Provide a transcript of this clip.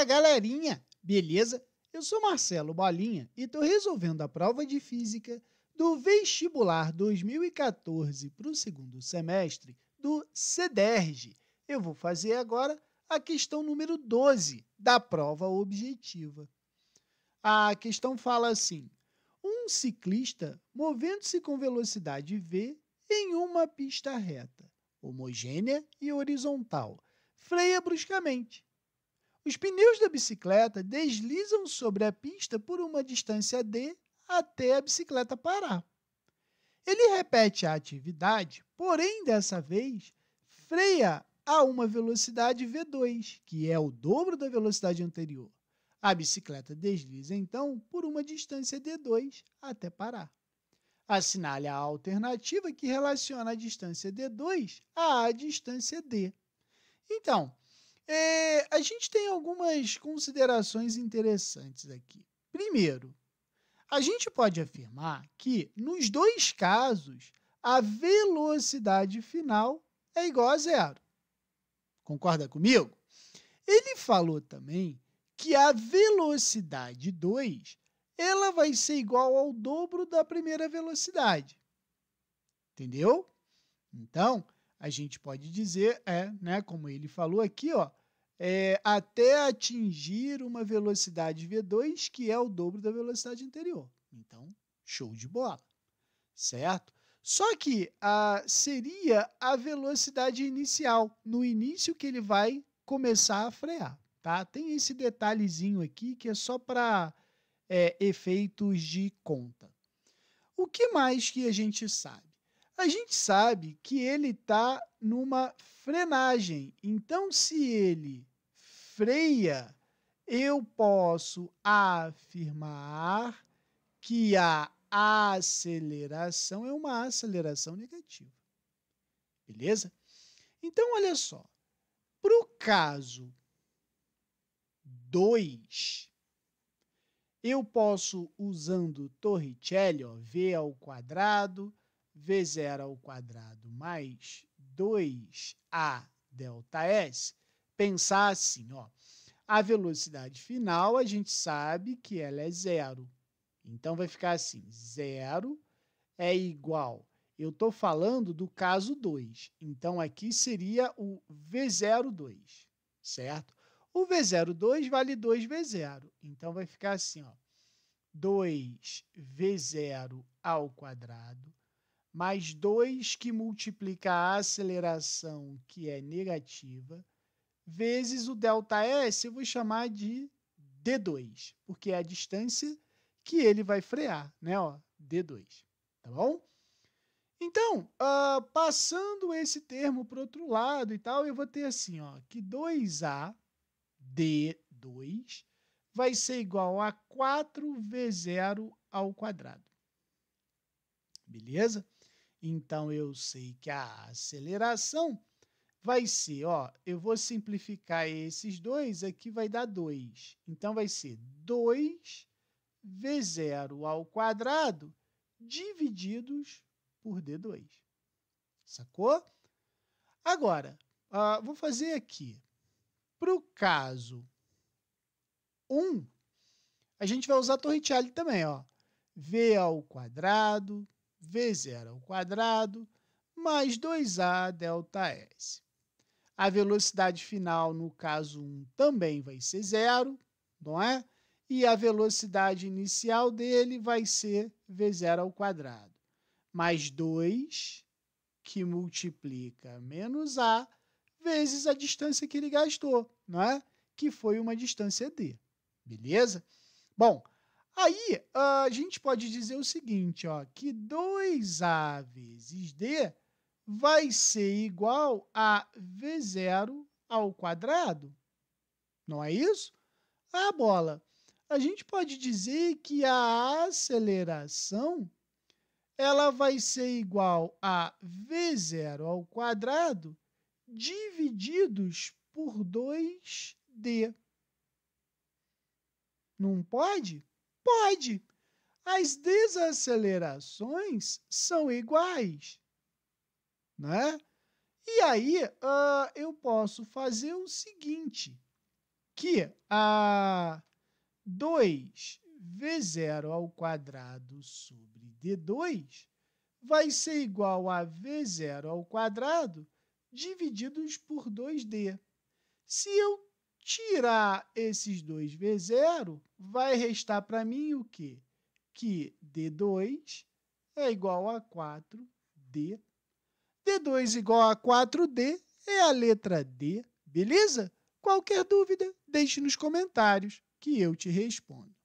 Fala galerinha, beleza? Eu sou Marcelo Bolinha e estou resolvendo a prova de física do vestibular 2014 para o segundo semestre do CEDERJ. Eu vou fazer agora a questão número 12 da prova objetiva. A questão fala assim: um ciclista movendo-se com velocidade v em uma pista reta, homogênea e horizontal, freia bruscamente os pneus da bicicleta deslizam sobre a pista por uma distância d até a bicicleta parar. Ele repete a atividade, porém dessa vez freia a uma velocidade v2, que é o dobro da velocidade anterior. A bicicleta desliza então por uma distância d2 até parar. Assinale a alternativa que relaciona a distância d2 à distância d. Então, é, a gente tem algumas considerações interessantes aqui. Primeiro, a gente pode afirmar que, nos dois casos, a velocidade final é igual a zero. Concorda comigo? Ele falou também que a velocidade 2 ela vai ser igual ao dobro da primeira velocidade. Entendeu? Então, a gente pode dizer, é, né, como ele falou aqui, ó, é, até atingir uma velocidade V2 que é o dobro da velocidade anterior. Então, show de bola, certo? Só que a, seria a velocidade inicial, no início que ele vai começar a frear, tá? Tem esse detalhezinho aqui que é só para é, efeitos de conta. O que mais que a gente sabe? A gente sabe que ele está numa frenagem. Então, se ele freia, eu posso afirmar que a aceleração é uma aceleração negativa. Beleza? Então, olha só. Para o caso 2, eu posso, usando Torricelli, ó, V ao quadrado, V0 ao quadrado mais 2A delta S, pensar assim, ó. A velocidade final a gente sabe que ela é zero. Então vai ficar assim: zero é igual. Eu estou falando do caso 2. Então aqui seria o V02, certo? O V02 vale 2V0. Então vai ficar assim: 2V0 ao quadrado mais 2 que multiplica a aceleração que é negativa vezes o ΔS, eu vou chamar de D2, porque é a distância que ele vai frear, né? Ó, D2, tá bom? Então, uh, passando esse termo para o outro lado e tal, eu vou ter assim, ó, que 2A D2 vai ser igual a 4V0 ao quadrado. Beleza? Então, eu sei que a aceleração vai ser, ó, eu vou simplificar esses dois, aqui vai dar 2. Então, vai ser 2 V0 divididos por D2. Sacou? Agora, uh, vou fazer aqui. Para o caso 1, a gente vai usar a torrentialha também, ó. V ao quadrado, V0 ao quadrado, mais 2A delta S. A velocidade final, no caso 1, também vai ser zero, não é? E a velocidade inicial dele vai ser v0 ao quadrado. Mais 2, que multiplica menos a, vezes a distância que ele gastou, não é? Que foi uma distância d. Beleza? Bom, aí ah, a gente pode dizer o seguinte, ó, que 2a vezes d vai ser igual a V0 ao quadrado. Não é isso? A ah, bola. A gente pode dizer que a aceleração ela vai ser igual a V0 ao quadrado divididos por 2D. Não pode? Pode! As desacelerações são iguais né? E aí uh, eu posso fazer o seguinte, que a 2 v0 ao quadrado sobre d2 vai ser igual a v0 ao quadrado divididos por 2d. Se eu tirar esses dois v0, vai restar para mim o quê? Que d2 é igual a 4d D2 igual a 4D é a letra D, beleza? Qualquer dúvida, deixe nos comentários que eu te respondo.